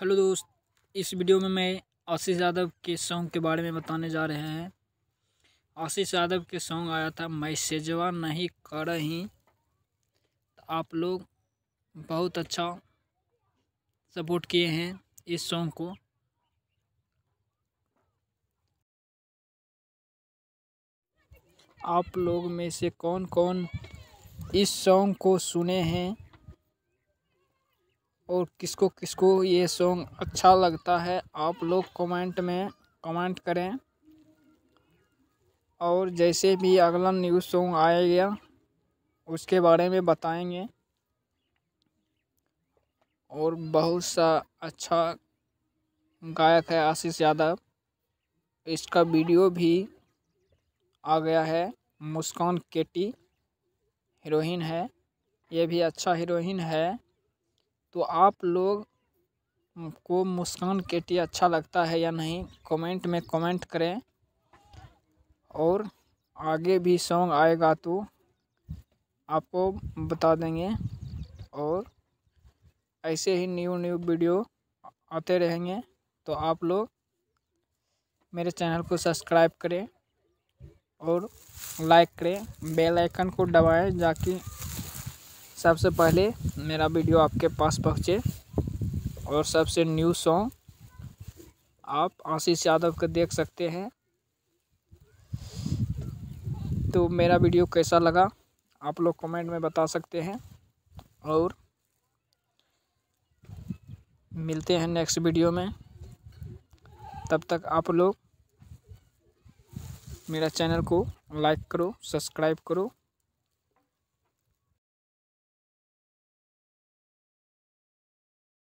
hello दोस्त इस video में मैं आशीष यादव के सॉन्ग के बारे में बताने जा रहे हैं आशीष यादव के सॉन्ग आया था मैं सेजवा नहीं कर ही तो आप लोग बहुत अच्छा सपोर्ट किए हैं इस सॉन्ग को आप लोग में से कौन कौन इस सॉन्ग को सुने हैं और किसको किसको ये सॉन्ग अच्छा लगता है आप लोग कमेंट में कमेंट करें और जैसे भी अगला न्यूज़ सॉन्ग आएगा उसके बारे में बताएंगे और बहुत सा अच्छा गायक है आशीष यादव इसका वीडियो भी आ गया है मुस्कान केटी हीरोइन है ये भी अच्छा हीरोइन है तो आप लोग को मुस्कान केटी अच्छा लगता है या नहीं कमेंट में कमेंट करें और आगे भी सॉन्ग आएगा तो आपको बता देंगे और ऐसे ही न्यू न्यू वीडियो आते रहेंगे तो आप लोग मेरे चैनल को सब्सक्राइब करें और लाइक करें बेल आइकन को दबाएं जाकि सबसे पहले मेरा वीडियो आपके पास पहुँचे और सबसे न्यू सॉन्ग आप आशीष यादव का देख सकते हैं तो मेरा वीडियो कैसा लगा आप लोग कमेंट में बता सकते हैं और मिलते हैं नेक्स्ट वीडियो में तब तक आप लोग मेरा चैनल को लाइक करो सब्सक्राइब करो